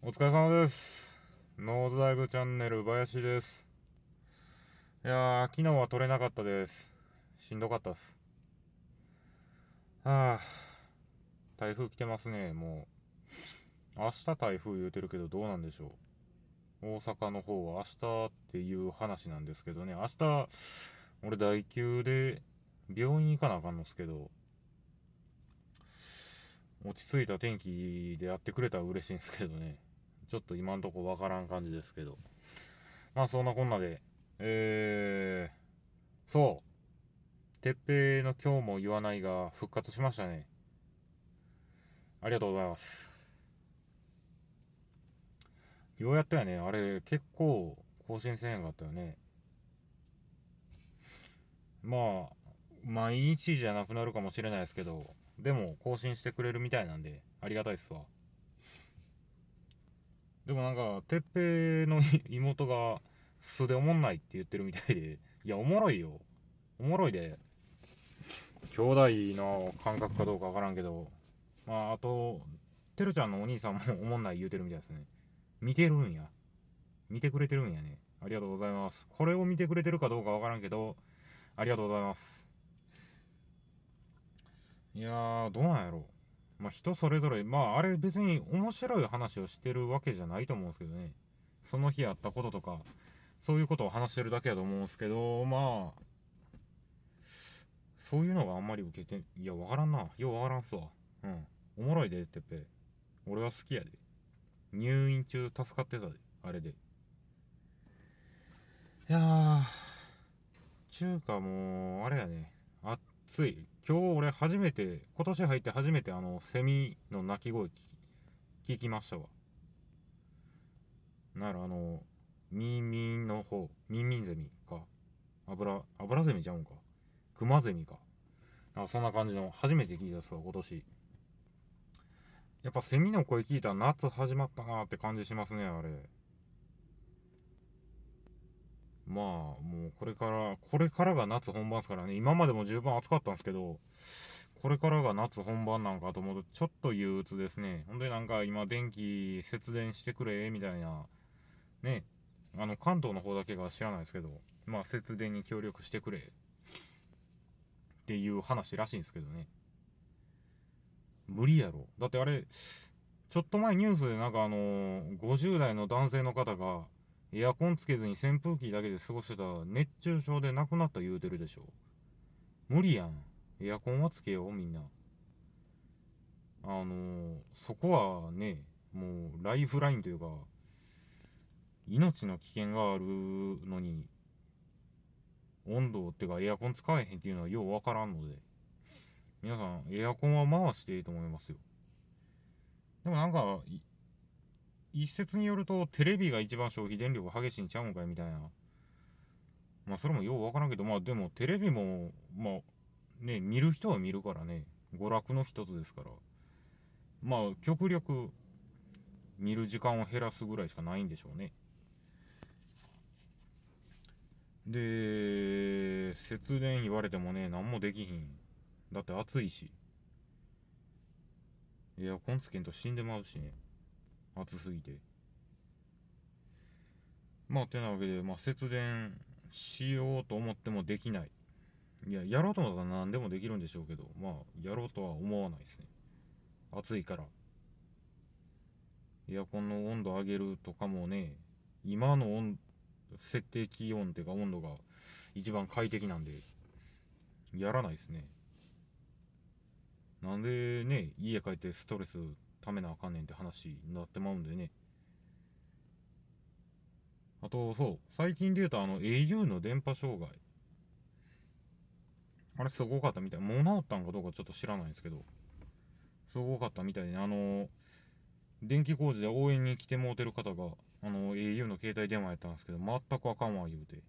お疲れ様です。ノーズダイブチャンネル、林です。いやー、昨日は撮れなかったです。しんどかったっす。はぁ、台風来てますね、もう。明日台風言うてるけどどうなんでしょう。大阪の方は明日っていう話なんですけどね、明日、俺第休で病院行かなあかんのっすけど、落ち着いた天気でやってくれたら嬉しいんですけどね。ちょっと今んとこわからん感じですけど。まあそんなこんなで、えー、そう。てっぺいの今日も言わないが復活しましたね。ありがとうございます。ようやったよね。あれ、結構更新せんかったよね。まあ、毎日じゃなくなるかもしれないですけど、でも更新してくれるみたいなんで、ありがたいっすわ。でもなんか、てっぺの妹が、素でおもんないって言ってるみたいで、いや、おもろいよ。おもろいで、兄弟の感覚かどうかわからんけど、まあ、あと、てるちゃんのお兄さんもおもんない言うてるみたいですね。見てるんや。見てくれてるんやね。ありがとうございます。これを見てくれてるかどうかわからんけど、ありがとうございます。いやー、どうなんやろう。まあ、人それぞれ、まあ、あれ別に面白い話をしてるわけじゃないと思うんですけどね。その日あったこととか、そういうことを話してるだけやと思うんですけど、まあ、そういうのがあんまり受けて、いや、わからんな。ようわからんすわ。うん。おもろいで、てっぺ。俺は好きやで。入院中助かってたで、あれで。いやー、中華もう、あれやね。つい、今日俺初めて、今年入って初めてあの、セミの鳴き声聞きましたわ。ならあの、ミンミンの方、ミンミンゼミか。油、油ゼミちゃうんか。クマゼミか。なんかそんな感じの、初めて聞いたっすわ、今年。やっぱセミの声聞いたら夏始まったなーって感じしますね、あれ。まあ、もうこれから、これからが夏本番ですからね、今までも十分暑かったんですけど、これからが夏本番なんかと思うと、ちょっと憂鬱ですね。ほんでなんか今電気節電してくれ、みたいな、ね、あの、関東の方だけが知らないですけど、まあ節電に協力してくれ、っていう話らしいんですけどね。無理やろ。だってあれ、ちょっと前ニュースでなんかあのー、50代の男性の方が、エアコンつけずに扇風機だけで過ごしてたら熱中症で亡くなった言うてるでしょ。無理やん。エアコンはつけよう、みんな。あのそこはね、もうライフラインというか、命の危険があるのに、温度っていうかエアコン使えへんっていうのはようわからんので、皆さんエアコンは回していいと思いますよ。でもなんか、一説によると、テレビが一番消費電力激しいんちゃうんかいみたいな。まあ、それもようわからんけど、まあ、でも、テレビも、まあ、ね、見る人は見るからね、娯楽の一つですから。まあ、極力、見る時間を減らすぐらいしかないんでしょうね。で、節電言われてもね、何もできひん。だって暑いし。エアコンつけんと死んでまうしね。暑すぎて。まあ、てなわけで、まあ、節電しようと思ってもできない。いや、やろうと思ったら何でもできるんでしょうけど、まあ、やろうとは思わないですね。暑いから。エアコンの温度上げるとかもね、今の温設定気温っていうか温度が一番快適なんで、やらないですね。なんでね、家帰ってストレスためなあかんねんって話になってまうんでね。あと、そう、最近で言うとあの au の電波障害。あれすごかったみたい。もう治ったんかどうかちょっと知らないんですけど。すごかったみたいで、ね、あの、電気工事で応援に来てもうてる方が、あの、au の携帯電話やったんですけど、全くあかんわ言うて。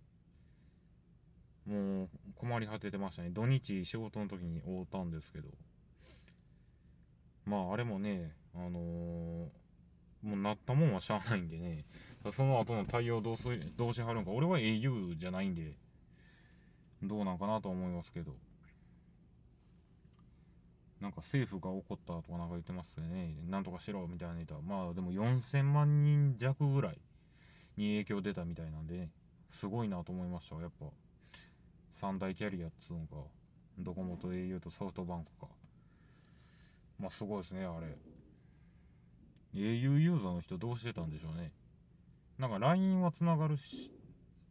もう困り果ててましたね。土日仕事の時に会うたんですけど。まああれもね、あのー、もうなったもんはしゃあないんでね、その後の対応どうすどうしはるんか、俺は au じゃないんで、どうなんかなと思いますけど。なんか政府が怒ったとかなんか言ってますよね。なんとかしろみたいなネタ。まあでも4000万人弱ぐらいに影響出たみたいなんでね。すごいなと思いました。やっぱ。三大キャリアっつうのか。ドコモと au とソフトバンクか。まあすごいですね、あれ。au ユーザーの人どうしてたんでしょうね。なんか LINE は繋がるし、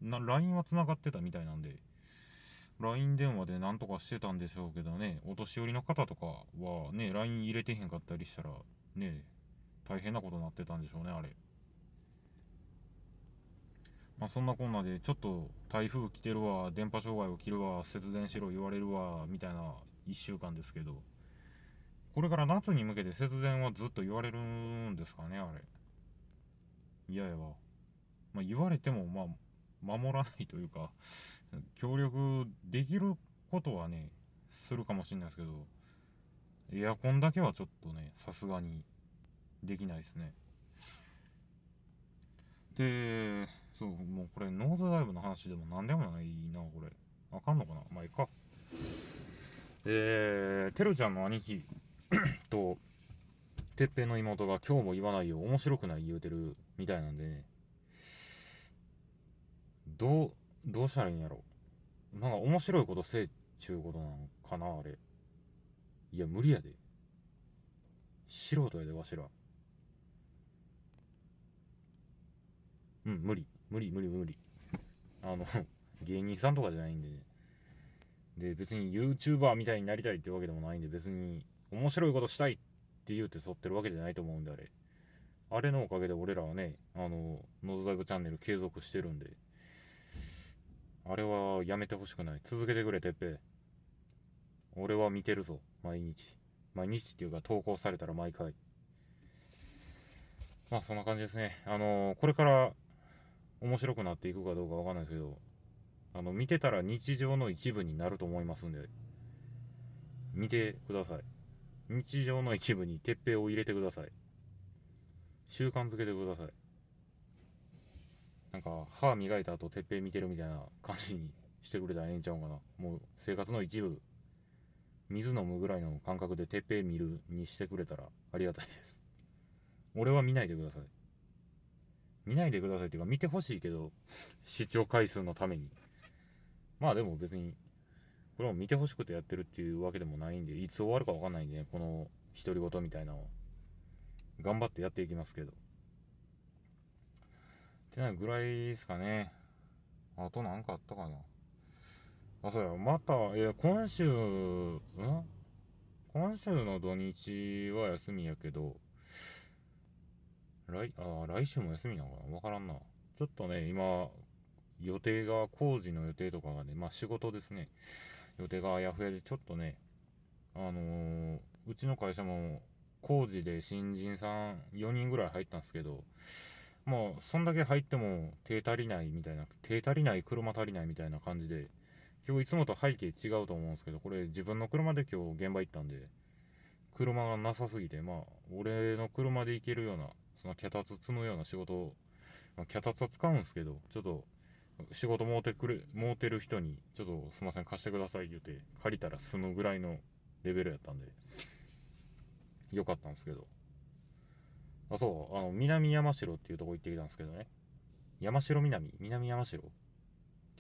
な、LINE は繋がってたみたいなんで、LINE 電話でなんとかしてたんでしょうけどね、お年寄りの方とかはね、LINE 入れてへんかったりしたら、ね、大変なことになってたんでしょうね、あれ。まあ、そんなこんなで、ちょっと台風来てるわ、電波障害起きるわ、節電しろ言われるわ、みたいな一週間ですけど。これから夏に向けて節電はずっと言われるんですかね、あれ。嫌やわ。まあ、言われても、まあ、守らないというか、協力できることはね、するかもしれないですけど、エアコンだけはちょっとね、さすがにできないですね。で、そう、もうこれノーズダイブの話でも何でもないな、これ。あかんのかなまあ、いっか。えー、てるちゃんの兄貴、と、てっぺんの妹が今日も言わないよ、面白くない言うてるみたいなんでね、どう、どうしたらいいんやろ。なんか面白いことせえちゅうことなのかな、あれ。いや、無理やで。素人やで、わしら。うん、無理。無理、無理、無理。あの、芸人さんとかじゃないんでね。で、別に YouTuber みたいになりたいってわけでもないんで、別に面白いことしたいって言うて撮ってるわけじゃないと思うんで、あれ。あれのおかげで俺らはね、あの、ノーズダイブチャンネル継続してるんで、あれはやめてほしくない。続けてくれ、てっぺ俺は見てるぞ、毎日。毎日っていうか投稿されたら毎回。まあそんな感じですね。あのこれから面白くなっていくかどうかわかんないですけど、あの、見てたら日常の一部になると思いますんで、見てください。日常の一部に鉄平を入れてください。習慣づけてください。なんか、歯磨いた後、鉄平見てるみたいな感じにしてくれたらええんちゃうんかな。もう、生活の一部、水飲むぐらいの感覚で鉄平見るにしてくれたらありがたいです。俺は見ないでください。見ないでくださいっていうか、見てほしいけど、視聴回数のために。まあでも別にこれも見てほしくてやってるっていうわけでもないんで、いつ終わるかわかんないんで、ね、この独り言みたいなのを。頑張ってやっていきますけど。ってなぐらいですかね。あとなんかあったかな。あ、そうや、また、いや、今週、ん今週の土日は休みやけど、来、あ、来週も休みなのかなわからんな。ちょっとね、今、予定が、工事の予定とかがね、まあ仕事ですね。予定があやふやで、ちょっとね、あのー、うちの会社も工事で新人さん4人ぐらい入ったんですけど、まあ、そんだけ入っても手足りないみたいな、手足りない、車足りないみたいな感じで、今日いつもと背景違うと思うんですけど、これ自分の車で今日現場行ったんで、車がなさすぎて、まあ、俺の車で行けるような、その脚立積むような仕事を、ま脚立は使うんですけど、ちょっと仕事もうてくれ、もてる人に、ちょっとすいません、貸してください言うて、借りたら済むぐらいのレベルやったんで、よかったんですけど。あ、そう、あの、南山城っていうとこ行ってきたんですけどね。山城南南山城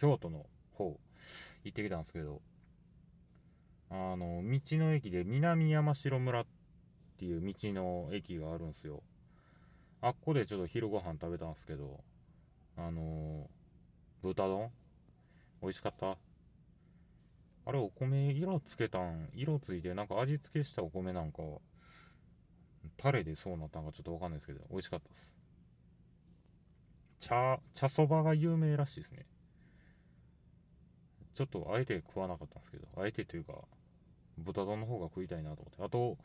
京都の方、行ってきたんですけど、あの、道の駅で南山城村っていう道の駅があるんですよ。あっこでちょっと昼ご飯食べたんですけど、あのー、豚丼美味しかった。あれ、お米色つけたん、色ついて、なんか味付けしたお米なんか、タレでそうなったんかちょっとわかんないですけど、美味しかったっす。茶、茶そばが有名らしいですね。ちょっとあえて食わなかったんですけど、あえてというか、豚丼の方が食いたいなと思って。あと、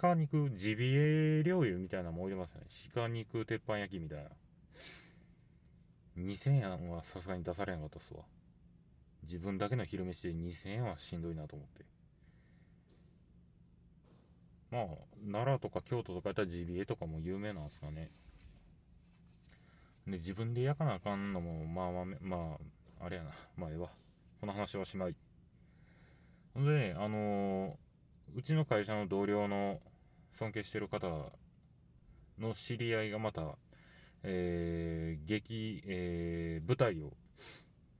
鹿肉、ジビエ料理みたいなのも入れますよね。鹿肉鉄板焼きみたいな。2000円はさすがに出されなかったっすわ。自分だけの昼飯で2000円はしんどいなと思って。まあ、奈良とか京都とかやったら GBA とかも有名なんですかね。で、自分で焼かなあかんのも、まあまあ、まあ、あれやな。まあ、ええわ。この話はしまい。ほんでね、あのー、うちの会社の同僚の尊敬してる方の知り合いがまたえー、劇、えー、舞台を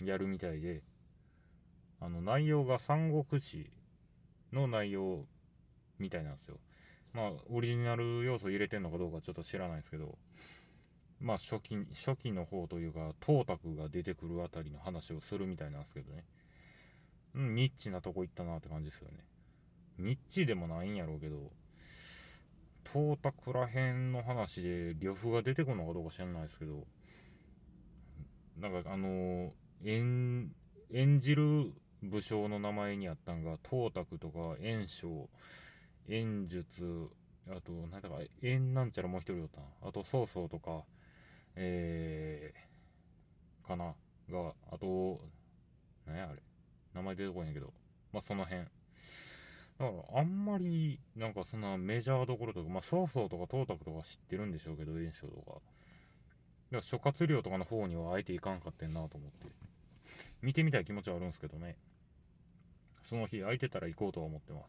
やるみたいで、あの、内容が三国志の内容みたいなんですよ。まあ、オリジナル要素入れてんのかどうかちょっと知らないですけど、まあ、初期、初期の方というか、董卓が出てくるあたりの話をするみたいなんですけどね。うん、ニッチなとこ行ったなって感じですよね。ニッチでもないんやろうけど、東卓ら辺の話で、呂布が出てくるのかどうか知らないですけど、なんかあの演、演じる武将の名前にあったんが、東卓とか、炎章、炎術、あと、なんだか、炎なんちゃらもう一人おったん。あと、曹操とか、えー、かな、が、あと、なんやあれ。名前出てこないんやけど、まあ、その辺。だからあんまり、なんかそんなメジャーどころとか、まあ、曹操とか東卓とか知ってるんでしょうけど、演唱とか。だから諸葛亮とかの方にはあえていかんかってんなと思って。見てみたい気持ちはあるんですけどね。その日空いてたら行こうとは思ってます。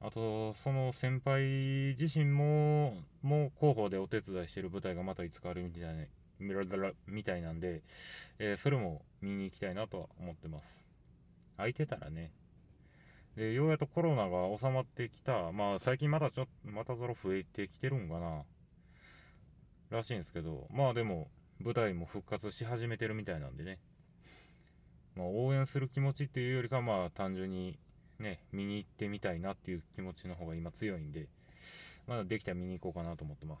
あと、その先輩自身も、もう広報でお手伝いしてる舞台がまたいつかあるみたいな、みらだら、みたいなんで、えー、それも見に行きたいなとは思ってます。空いてたらね、で、ようやくコロナが収まってきた、まあ最近またちょっと、またぞろ増えてきてるんかな、らしいんですけど、まあでも、舞台も復活し始めてるみたいなんでね、まあ応援する気持ちっていうよりか、まあ単純にね、見に行ってみたいなっていう気持ちの方が今強いんで、まだできたら見に行こうかなと思ってます。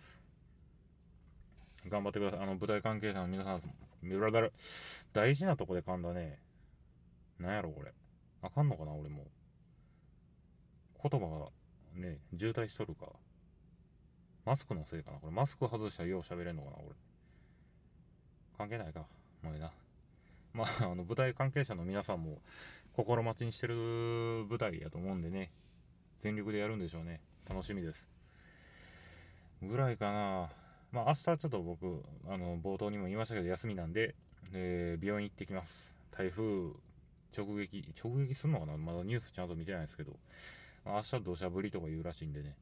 頑張ってください。あの、舞台関係者の皆さん、裏ダル、大事なとこで噛んだね。なんやろ、これ。あかんのかな、俺も。言葉がね、渋滞しとるか。マスクのせいかな。これマスク外したらよう喋れんのかな、俺。関係ないか。もうええな。まあ、あの、舞台関係者の皆さんも心待ちにしてる舞台やと思うんでね。全力でやるんでしょうね。楽しみです。ぐらいかな。まあ、明日ちょっと僕、あの、冒頭にも言いましたけど、休みなんで、えー、病院行ってきます。台風直撃、直撃するのかなまだニュースちゃんと見てないですけど。明日土砂降りとか言うらしいんでね、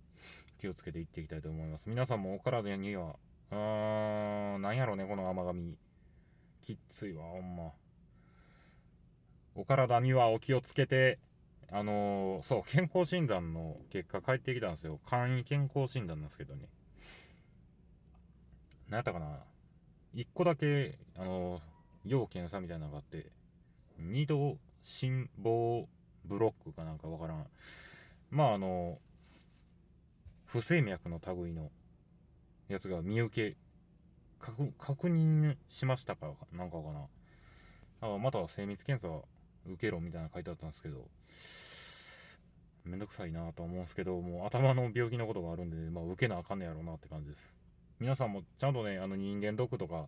気をつけて行っていきたいと思います。皆さんもお体には、うーん、なんやろうね、この甘髪。きっついわ、ほんま。お体にはお気をつけて、あのー、そう、健康診断の結果返ってきたんですよ。簡易健康診断なんですけどね。何やったかな。一個だけ、あのー、要検査みたいなのがあって、二度心房ブロックかなんかわからん。まああの、不整脈の類のやつが見受け、確確認しましたかなんかかな。あまた精密検査受けろみたいな書いてあったんですけど、めんどくさいなと思うんですけど、もう頭の病気のことがあるんで、まあ受けなあかんねやろうなって感じです。皆さんもちゃんとね、あの人間ドックとか、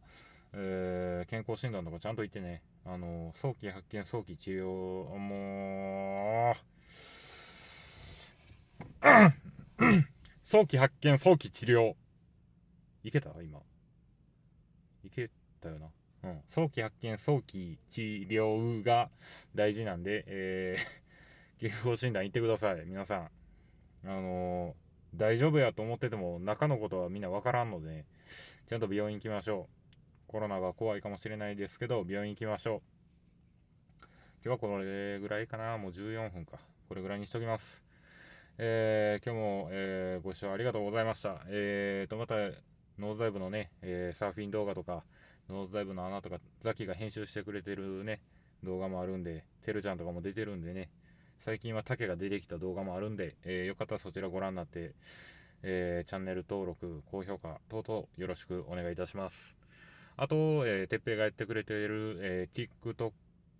えー、健康診断とかちゃんと行ってね、あの、早期発見、早期治療、もう、早期発見、早期治療。いけた今。いけたよな。うん。早期発見、早期治療が大事なんで、えー、健康診断行ってください。皆さん。あのー、大丈夫やと思ってても、中のことはみんなわからんので、ちゃんと病院行きましょう。コロナが怖いかもしれないですけど、病院行きましょう。今日はこれぐらいかな。もう14分か。これぐらいにしときます。えー、今日も、えー、ご視聴ありがとうございました。えーと、また、ノーズダイブのね、えー、サーフィン動画とか、ノーズダイブの穴とか、ザキが編集してくれてるね、動画もあるんで、てるちゃんとかも出てるんでね、最近はケが出てきた動画もあるんで、えー、よかったらそちらご覧になって、えー、チャンネル登録、高評価等々よろしくお願いいたします。あと、えー、てっぺいがやってくれている、えー、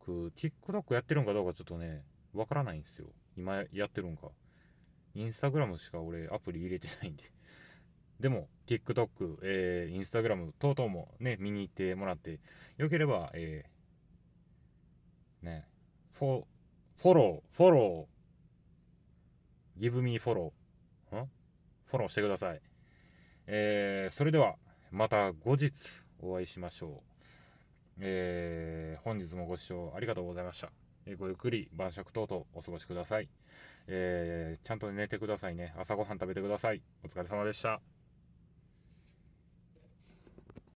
TikTok、TikTok やってるんかどうかちょっとね、わからないんですよ。今やってるんか。インスタグラムしか俺アプリ入れてないんで。でも、TikTok、えー、インスタグラム等々もね、見に行ってもらって、よければ、えー、ね、フォ、フォロー、フォロー、give me フォロー、んフォローしてください。えー、それでは、また後日お会いしましょう。えー、本日もご視聴ありがとうございました。えー、ごゆっくり晩酌等々お過ごしください。えー、ちゃんと寝てくださいね。朝ごはん食べてください。お疲れ様でした。